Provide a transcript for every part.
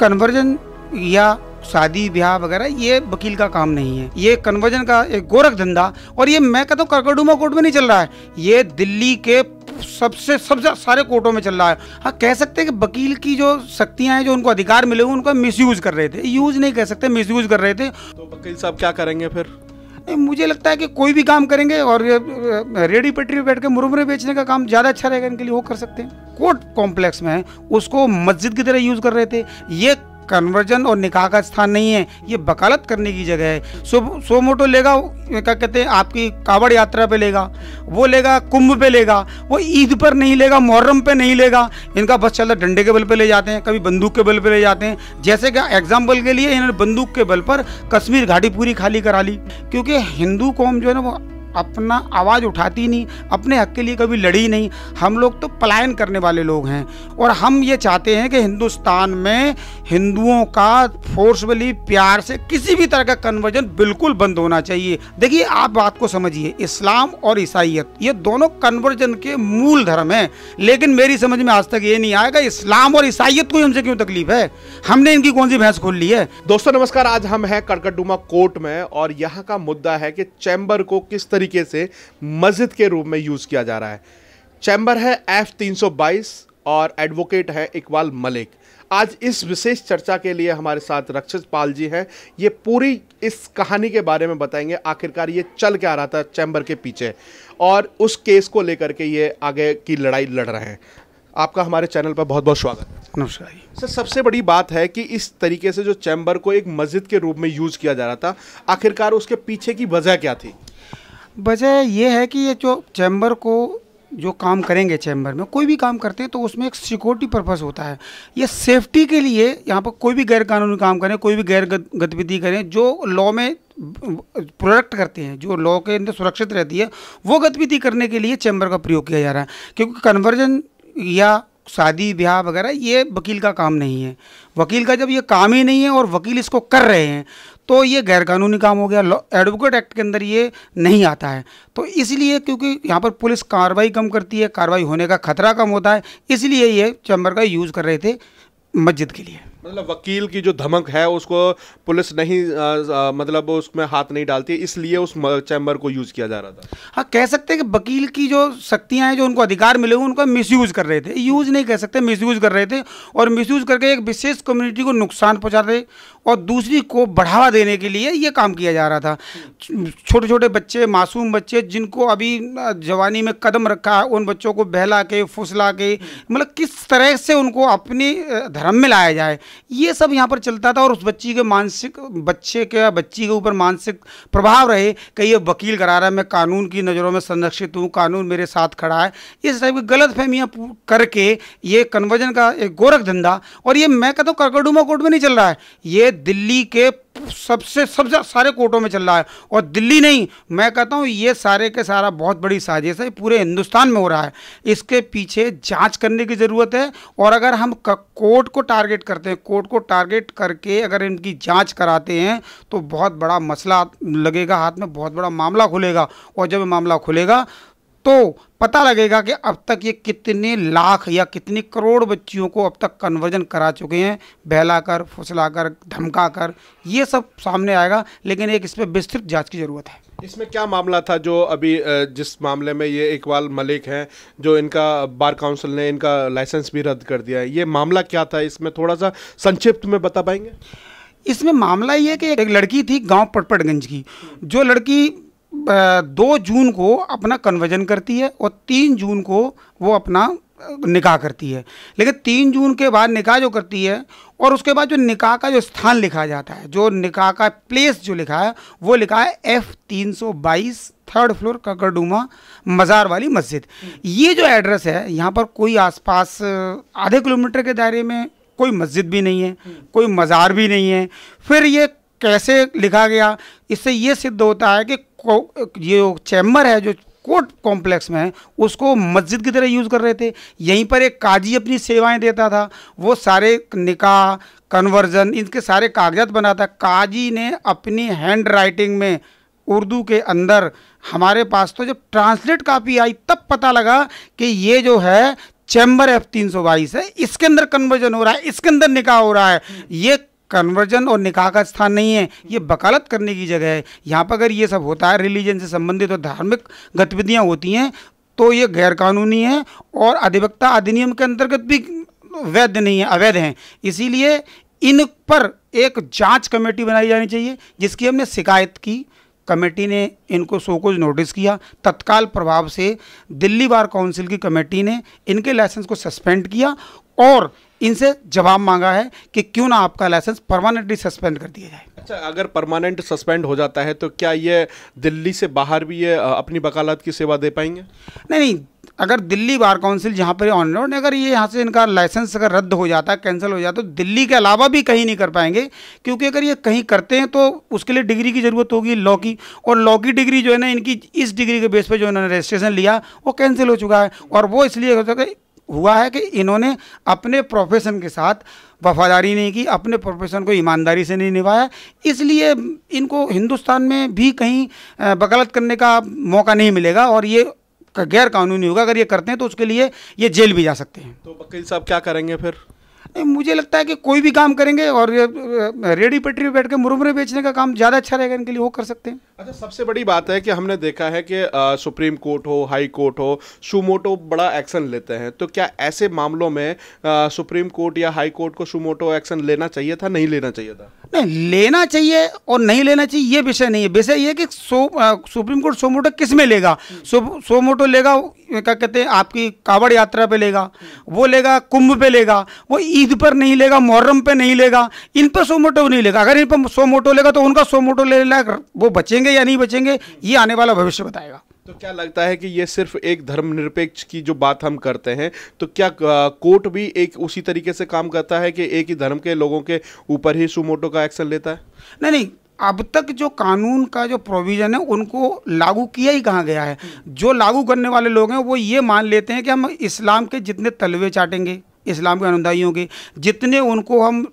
Conversion या शादी ब्याह वगैरह ये वकील का काम नहीं है ये कन्वर्जन का एक गोरख धंधा और ये मैं कहता हूँ करकड़ूमा कोर्ट में नहीं चल रहा है ये दिल्ली के सबसे सबसे सारे कोर्टों में चल रहा है हाँ कह सकते हैं कि वकील की जो शक्तियाँ हैं जो उनको अधिकार मिले हुए उनको मिसयूज़ कर रहे थे यूज़ नहीं कह सकते मिसयूज़ कर रहे थे तो वकील साहब क्या करेंगे फिर नहीं मुझे लगता है कि कोई भी काम करेंगे और रेडी पटरी पर बैठ के मुरमुरे बेचने का काम ज़्यादा अच्छा रहेगा इनके लिए वो कर सकते हैं कोर्ट कॉम्प्लेक्स में है उसको मस्जिद की तरह यूज़ कर रहे थे ये कन्वर्जन और निकाह का स्थान नहीं है ये वकालत करने की जगह है सो सो मोटो लेगा क्या कहते हैं आपकी कावड़ यात्रा पे लेगा वो लेगा कुंभ पे लेगा वो ईद पर नहीं लेगा मुहर्रम पे नहीं लेगा इनका बस चलता डंडे के बल पे ले जाते हैं कभी बंदूक के बल पे ले जाते हैं जैसे कि एग्जाम्पल के लिए इन्होंने बंदूक के बल पर कश्मीर घाटी पूरी खाली करा ली क्योंकि हिंदू कौम जो है ना वो अपना आवाज़ उठाती नहीं अपने हक के लिए कभी लड़ी नहीं हम लोग तो पलायन करने वाले लोग हैं और हम ये चाहते हैं कि हिंदुस्तान में हिंदुओं का फोर्सफुली प्यार से किसी भी तरह का कन्वर्जन बिल्कुल बंद होना चाहिए देखिए आप बात को समझिए इस्लाम और ईसाइत ये दोनों कन्वर्जन के मूल धर्म हैं लेकिन मेरी समझ में आज तक ये नहीं आएगा इस्लाम और ईसाइत को हमसे क्यों तकलीफ है हमने इनकी कौन सी भैंस खोल ली है दोस्तों नमस्कार आज हम हैं कड़कडुमा कोर्ट में और यहाँ का मुद्दा है कि चैम्बर को किस तरह तरीके से मस्जिद के रूप में यूज़ किया जा रहा है चैम्बर है एफ 322 और एडवोकेट है इकबाल मलिक आज इस विशेष चर्चा के लिए हमारे साथ रक्षित पाल जी हैं ये पूरी इस कहानी के बारे में बताएंगे आखिरकार ये चल क्या रहा था चैम्बर के पीछे और उस केस को लेकर के ये आगे की लड़ाई लड़ रहे हैं आपका हमारे चैनल पर बहुत बहुत स्वागत नमस्कार सर सबसे बड़ी बात है कि इस तरीके से जो चैम्बर को एक मस्जिद के रूप में यूज़ किया जा रहा था आखिरकार उसके पीछे की वजह क्या थी वजह ये है कि ये जो चैम्बर को जो काम करेंगे चैम्बर में कोई भी काम करते हैं तो उसमें एक सिक्योरिटी पर्पस होता है ये सेफ्टी के लिए यहाँ पर कोई भी गैर कानूनी काम करें कोई भी गैर गतिविधि करें जो लॉ में प्रोडक्ट करते हैं जो लॉ के अंदर सुरक्षित रहती है वो गतिविधि करने के लिए चैम्बर का प्रयोग किया जा रहा है क्योंकि कन्वर्जन या शादी ब्याह वगैरह ये वकील का काम नहीं है वकील का जब ये काम ही नहीं है और वकील इसको कर रहे हैं तो ये गैरकानूनी काम हो गया एडवोकेट एक्ट के अंदर ये नहीं आता है तो इसलिए क्योंकि यहाँ पर पुलिस कार्रवाई कम करती है कार्रवाई होने का खतरा कम होता है इसलिए ये चैम्बर का यूज़ कर रहे थे मस्जिद के लिए मतलब वकील की जो धमक है उसको पुलिस नहीं आ, आ, मतलब उसमें हाथ नहीं डालती इसलिए उस चैम्बर को यूज़ किया जा रहा था हाँ कह सकते हैं कि वकील की जो शक्तियाँ हैं जो उनको अधिकार मिले हुए मिस यूज़ कर रहे थे यूज़ नहीं कह सकते मिसयूज़ कर रहे थे और मिसयूज़ करके एक विशेष कम्युनिटी को नुकसान पहुँचा रहे और दूसरी को बढ़ावा देने के लिए ये काम किया जा रहा था छोटे छोटे बच्चे मासूम बच्चे जिनको अभी जवानी में कदम रखा है उन बच्चों को बहला के फुसला के मतलब किस तरह से उनको अपने धर्म में लाया जाए ये सब यहाँ पर चलता था और उस बच्ची के मानसिक बच्चे के बच्ची के ऊपर मानसिक प्रभाव रहे कि ये वकील करा रहा है मैं कानून की नज़रों में संरक्षित हूँ कानून मेरे साथ खड़ा है इस टाइप की गलत फहमियाँ करके ये कन्वर्जन का एक गोरख धंधा और ये मैं कहता हूँ करकड़ूमा कोर्ट में नहीं चल रहा है ये दिल्ली के सबसे सबसे सारे कोर्टों में चल रहा है और दिल्ली नहीं मैं कहता हूँ ये सारे के सारा बहुत बड़ी साजिश है पूरे हिंदुस्तान में हो रहा है इसके पीछे जांच करने की ज़रूरत है और अगर हम कोर्ट को टारगेट करते हैं कोर्ट को टारगेट करके अगर इनकी जांच कराते हैं तो बहुत बड़ा मसला लगेगा हाथ में बहुत बड़ा मामला खुलेगा और जब मामला खुलेगा तो पता लगेगा कि अब तक ये कितने लाख या कितने करोड़ बच्चियों को अब तक कन्वर्जन करा चुके हैं बहलाकर फुसलाकर धमकाकर ये सब सामने आएगा लेकिन एक इस पर विस्तृत जांच की ज़रूरत है इसमें क्या मामला था जो अभी जिस मामले में ये इकबाल मलिक हैं जो इनका बार काउंसिल ने इनका लाइसेंस भी रद्द कर दिया है ये मामला क्या था इसमें थोड़ा सा संक्षिप्त में बता पाएंगे इसमें मामला ये है कि एक लड़की थी गांव पटपटगंज की जो लड़की दो जून को अपना कन्वर्जन करती है और तीन जून को वो अपना निकाह करती है लेकिन तीन जून के बाद निकाह जो करती है और उसके बाद जो निकाह का जो स्थान लिखा जाता है जो निकाह का प्लेस जो लिखा है वो लिखा है एफ़ तीन सौ बाईस थर्ड फ्लोर ककरडूमा मज़ार वाली मस्जिद ये जो एड्रेस है यहाँ पर कोई आसपास आधे किलोमीटर के दायरे में कोई मस्जिद भी नहीं है कोई मज़ार भी नहीं है फिर ये कैसे लिखा गया इससे ये सिद्ध होता है कि ये चैम्बर है जो कोर्ट कॉम्प्लेक्स में है उसको मस्जिद की तरह यूज़ कर रहे थे यहीं पर एक काजी अपनी सेवाएं देता था वो सारे निकाह कन्वर्जन इनके सारे कागजात बनाता काजी ने अपनी हैंड राइटिंग में उर्दू के अंदर हमारे पास तो जब ट्रांसलेट कापी आई तब पता लगा कि ये जो है चैम्बर एफ तीन सौ बाईस है इसके अंदर कन्वर्जन हो रहा है इसके अंदर निकाह हो रहा है ये कन्वर्जन और निकाह का स्थान नहीं है ये वकालत करने की जगह है यहाँ पर अगर ये सब होता है रिलीजन से संबंधित और धार्मिक गतिविधियाँ होती हैं तो ये गैरकानूनी है और अधिवक्ता अधिनियम के अंतर्गत भी वैध नहीं है अवैध हैं इसीलिए इन पर एक जांच कमेटी बनाई जानी चाहिए जिसकी हमने शिकायत की कमेटी ने इनको कुछ नोटिस किया तत्काल प्रभाव से दिल्ली बार काउंसिल की कमेटी ने इनके लाइसेंस को सस्पेंड किया और इनसे जवाब मांगा है कि क्यों ना आपका लाइसेंस परमानेंटली सस्पेंड कर दिया जाए अच्छा अगर परमानेंट सस्पेंड हो जाता है तो क्या ये दिल्ली से बाहर भी ये अपनी वकालत की सेवा दे पाएंगे नहीं नहीं अगर दिल्ली बार काउंसिल जहाँ पर ऑन रोड अगर ये यहाँ से इनका लाइसेंस अगर रद्द हो जाता है कैंसिल हो जाता है तो दिल्ली के अलावा भी कहीं नहीं कर पाएंगे क्योंकि अगर ये कहीं करते हैं तो उसके लिए डिग्री की ज़रूरत होगी लॉ की और लॉ की डिग्री जो है ना इनकी इस डिग्री के बेस पर जो इन्होंने रजिस्ट्रेशन लिया वो कैंसिल हो चुका है और वो इसलिए हो सके हुआ है कि इन्होंने अपने प्रोफेशन के साथ वफादारी नहीं की अपने प्रोफेशन को ईमानदारी से नहीं निभाया इसलिए इनको हिंदुस्तान में भी कहीं वकालत करने का मौका नहीं मिलेगा और ये गैर कानूनी होगा अगर ये करते हैं तो उसके लिए ये जेल भी जा सकते हैं तो वकील साहब क्या करेंगे फिर नहीं मुझे लगता है कि कोई भी काम करेंगे और रेडी पटरी बैठ के मुरमुरे बेचने का काम ज़्यादा अच्छा रहेगा इनके लिए वो कर सकते हैं अच्छा सबसे बड़ी बात है कि हमने देखा है कि आ, सुप्रीम कोर्ट हो हाई कोर्ट हो सुमोटो बड़ा एक्शन लेते हैं तो क्या ऐसे मामलों में आ, सुप्रीम कोर्ट या हाई कोर्ट को सुमोटो एक्शन लेना चाहिए था नहीं लेना चाहिए था नहीं लेना चाहिए और नहीं लेना चाहिए ये विषय नहीं है विषय ये कि सो, आ, सुप्रीम कोर्ट सोमोटो किस में लेगा सो सोमोटो लेगा क्या कहते हैं आपकी कावड़ यात्रा पे लेगा वो लेगा कुंभ पे लेगा वो ईद पर नहीं लेगा मुहर्रम पे नहीं लेगा इन पर सो मोटो नहीं लेगा अगर इन पर सो मोटो लेगा तो उनका सो मोटो ले लेगा वो बचेंगे या नहीं बचेंगे ये आने वाला भविष्य बताएगा तो क्या लगता है कि ये सिर्फ एक धर्मनिरपेक्ष की जो बात हम करते हैं तो क्या कोर्ट भी एक उसी तरीके से काम करता है कि एक ही धर्म के लोगों के ऊपर ही सुमोटो का एक्शन लेता है नहीं नहीं अब तक जो कानून का जो प्रोविज़न है उनको लागू किया ही कहाँ गया है जो लागू करने वाले लोग हैं वो ये मान लेते हैं कि हम इस्लाम के जितने तलवे चाटेंगे इस्लाम के अनुदायियों के जितने उनको हम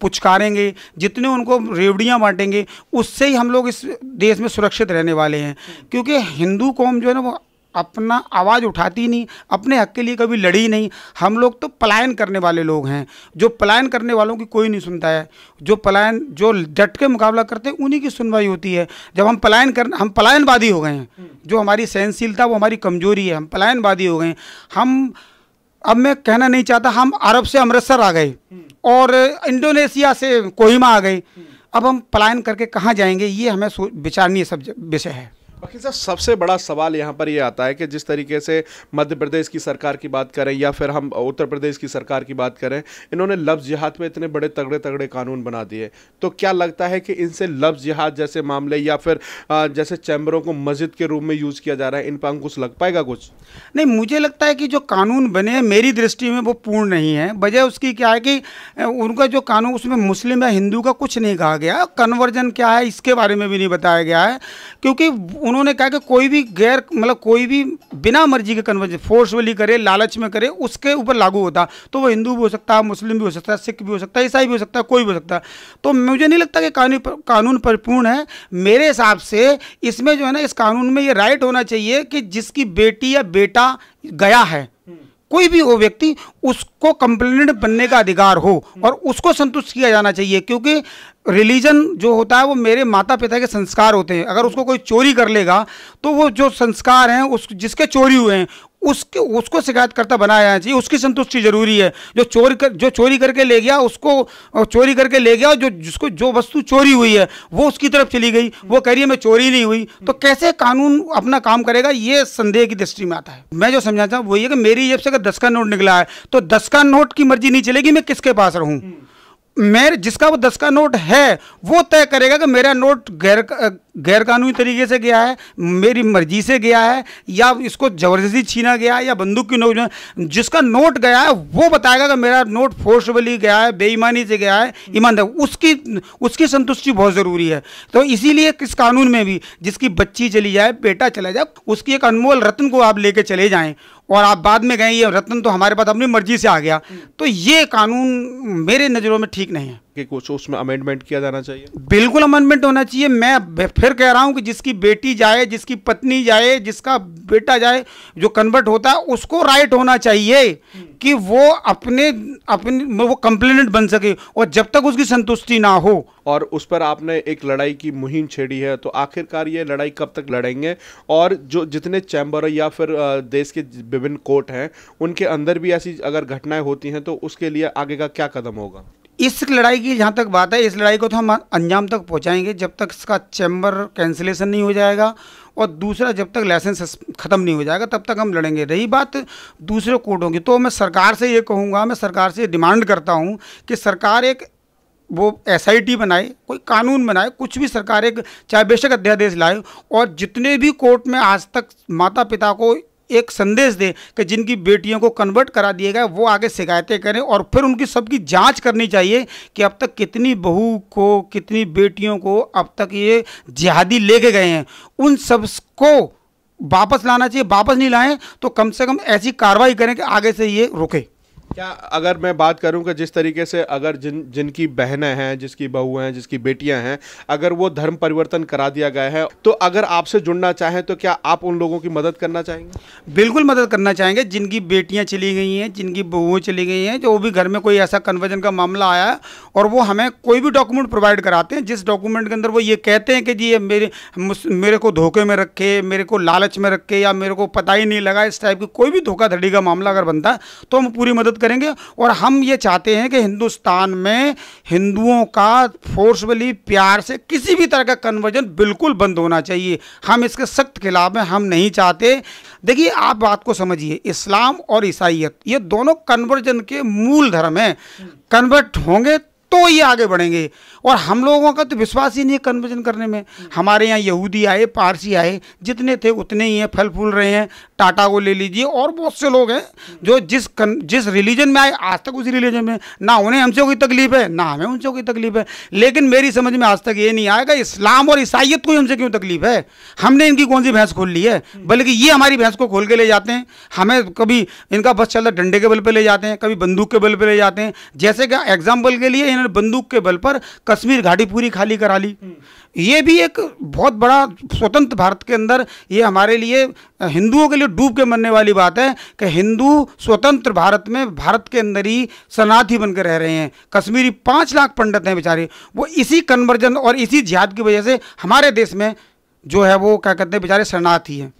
पुचकारेंगे जितने उनको रेवड़ियाँ बांटेंगे उससे ही हम लोग इस देश में सुरक्षित रहने वाले हैं क्योंकि हिंदू कौम जो है ना वो अपना आवाज़ उठाती नहीं अपने हक के लिए कभी लड़ी नहीं हम लोग तो पलायन करने वाले लोग हैं जो पलायन करने वालों की कोई नहीं सुनता है जो पलायन जो डट के मुकाबला करते हैं उन्हीं की सुनवाई होती है जब हम पलायन कर हम पलायनवादी हो गए हैं जो हमारी सहनशीलता वो हमारी कमजोरी है हम पलायनवादी हो गए हम अब मैं कहना नहीं चाहता हम अरब से अमृतसर आ गए और इंडोनेशिया से कोहिमा आ गए हम्म। अब हम पलायन करके कहाँ जाएंगे ये हमें विचारणीय सब विषय है वकील साहब सबसे बड़ा सवाल यहाँ पर ये यह आता है कि जिस तरीके से मध्य प्रदेश की सरकार की बात करें या फिर हम उत्तर प्रदेश की सरकार की बात करें इन्होंने लफ्ज़ जिहाद पे इतने बड़े तगड़े तगड़े कानून बना दिए तो क्या लगता है कि इनसे लफ्ज़ जिहाद जैसे मामले या फिर जैसे चैम्बरों को मस्जिद के रूप में यूज़ किया जा रहा है इन पर अंकुश लग पाएगा कुछ नहीं मुझे लगता है कि जो कानून बने मेरी दृष्टि में वो पूर्ण नहीं है वजह उसकी क्या है कि उनका जो कानून उसमें मुस्लिम या हिंदू का कुछ नहीं कहा गया कन्वर्जन क्या है इसके बारे में भी नहीं बताया गया है क्योंकि उन्होंने कहा कि कोई भी गैर मतलब कोई भी बिना मर्जी के कन्वर्जन फोर्सवली करे लालच में करे उसके ऊपर लागू होता तो वो हिंदू भी हो सकता है मुस्लिम भी हो सकता है सिख भी हो सकता है ईसाई भी हो सकता है कोई भी हो सकता है तो मुझे नहीं लगता कि कानून पर, कानून परिपूर्ण है मेरे हिसाब से इसमें जो है ना इस कानून में ये राइट होना चाहिए कि जिसकी बेटी या बेटा गया है कोई भी वो व्यक्ति उसको कंप्लेनेंट बनने का अधिकार हो और उसको संतुष्ट किया जाना चाहिए क्योंकि रिलीजन जो होता है वो मेरे माता पिता के संस्कार होते हैं अगर उसको कोई चोरी कर लेगा तो वो जो संस्कार हैं उस जिसके चोरी हुए हैं उसके उसको शिकायतकर्ता बनाया जाना चाहिए उसकी संतुष्टि जरूरी है जो चोरी कर जो चोरी करके ले गया उसको चोरी करके ले गया जो जिसको जो वस्तु चोरी हुई है वो उसकी तरफ चली गई वो कह रही है मैं चोरी नहीं हुई तो कैसे कानून अपना काम करेगा ये संदेह की दृष्टि में आता है मैं जो समझाता हूँ वही है कि मेरी जब से अगर दस का नोट निकला है तो दस का नोट की मर्जी नहीं चलेगी मैं किसके पास रहूँ हम्म। मेरे जिसका वो दस का नोट है वो तय करेगा कि मेरा नोट गैर गैरकानूनी तरीके से गया है मेरी मर्जी से गया है या इसको ज़बरदस्ती छीना गया है या बंदूक की नोट जिसका नोट गया है वो बताएगा कि मेरा नोट फोर्सबली गया है बेईमानी से गया है ईमानदार उसकी उसकी संतुष्टि बहुत ज़रूरी है तो इसीलिए किस कानून में भी जिसकी बच्ची चली जाए बेटा चला जाए उसकी एक अनमोल रत्न को आप लेके चले जाएँ और आप बाद में गए ये रत्न तो हमारे पास अपनी मर्जी से आ गया तो ये कानून मेरे नज़रों में ठीक नहीं है के कुछ उसमें अमेंडमेंट किया जाना चाहिए बिल्कुल अमेंडमेंट होना चाहिए मैं फिर कह रहा हूँ कि जिसकी बेटी जाए जिसकी पत्नी जाए जिसका बेटा जाए जो कन्वर्ट होता है उसको राइट होना चाहिए कि वो अपने अपने वो कंप्लेनेंट बन सके और जब तक उसकी संतुष्टि ना हो और उस पर आपने एक लड़ाई की मुहिम छेड़ी है तो आखिरकार ये लड़ाई कब तक लड़ेंगे और जो जितने चैम्बर या फिर देश के विभिन्न कोर्ट हैं उनके अंदर भी ऐसी अगर घटनाएं होती हैं तो उसके लिए आगे का क्या कदम होगा इस लड़ाई की जहाँ तक बात है इस लड़ाई को तो हम अंजाम तक पहुँचाएंगे जब तक इसका चैम्बर कैंसिलेशन नहीं हो जाएगा और दूसरा जब तक लाइसेंस ख़त्म नहीं हो जाएगा तब तक हम लड़ेंगे रही बात दूसरे कोर्टों की तो मैं सरकार से ये कहूँगा मैं सरकार से डिमांड करता हूँ कि सरकार एक वो एस बनाए कोई कानून बनाए कुछ भी सरकार एक चाहे बेशक अध्यादेश लाए और जितने भी कोर्ट में आज तक माता पिता को एक संदेश दें कि जिनकी बेटियों को कन्वर्ट करा दिया गया वो आगे शिकायतें करें और फिर उनकी सबकी जांच करनी चाहिए कि अब तक कितनी बहू को कितनी बेटियों को अब तक ये जिहादी लेके गए हैं उन सब को वापस लाना चाहिए वापस नहीं लाएं तो कम से कम ऐसी कार्रवाई करें कि आगे से ये रुके क्या अगर मैं बात करूं कि जिस तरीके से अगर जिन जिनकी बहनें हैं जिसकी बहू हैं जिसकी बेटियां हैं अगर वो धर्म परिवर्तन करा दिया गया है तो अगर आपसे जुड़ना चाहें तो क्या आप उन लोगों की मदद करना चाहेंगे बिल्कुल मदद करना चाहेंगे जिनकी बेटियाँ चली गई हैं जिनकी बहुएँ चली गई हैं जो भी घर में कोई ऐसा कन्वर्जन का मामला आया और वो हमें कोई भी डॉक्यूमेंट प्रोवाइड कराते हैं जिस डॉक्यूमेंट के अंदर वो ये कहते हैं कि जी ये मेरे मेरे को धोखे में रखे मेरे को लालच में रखे या मेरे को पता ही नहीं लगा इस टाइप की कोई भी धोखाधड़ी का मामला अगर बनता है तो हम पूरी मदद करें करेंगे और हम ये चाहते हैं कि हिंदुस्तान में हिंदुओं का फोर्सफुली प्यार से किसी भी तरह का कन्वर्जन बिल्कुल बंद होना चाहिए हम इसके सख्त खिलाफ हैं हम नहीं चाहते देखिए आप बात को समझिए इस्लाम और ईसाइत ये दोनों कन्वर्जन के मूल धर्म हैं कन्वर्ट होंगे तो ये आगे बढ़ेंगे और हम लोगों का तो विश्वास ही नहीं है कन्वर्जन करने में हमारे यहाँ यहूदी आए पारसी आए जितने थे उतने ही हैं फल फूल रहे हैं टाटा को ले लीजिए और बहुत से लोग हैं जो जिस कन, जिस रिलीजन में आए आज तक उसी रिलीजन में ना उन्हें हमसे कोई तकलीफ है ना हमें उनसे कोई तकलीफ है लेकिन मेरी समझ में आज तक ये नहीं आएगा इस्लाम और ईसाइत को हमसे क्यों तकलीफ है हमने इनकी कौन सी भैंस खोल ली है बल्कि ये हमारी भैंस को खोल के ले जाते हैं हमें कभी इनका बस चलता डंडे के बल पर ले जाते हैं कभी बंदूक के बल पर ले जाते हैं जैसे कि एग्जाम्पल के लिए इन्होंने बंदूक के बल पर कश्मीर घाटी पूरी खाली करा ली ये भी एक बहुत बड़ा स्वतंत्र भारत के अंदर ये हमारे लिए हिंदुओं के लिए डूब के मरने वाली बात है कि हिंदू स्वतंत्र भारत में भारत के अंदर ही शरणार्थी बनकर रह रहे हैं कश्मीरी पाँच लाख पंडित हैं बेचारे वो इसी कन्वर्जन और इसी जिहाद की वजह से हमारे देश में जो है वो क्या कहते हैं बेचारे शरणार्थी हैं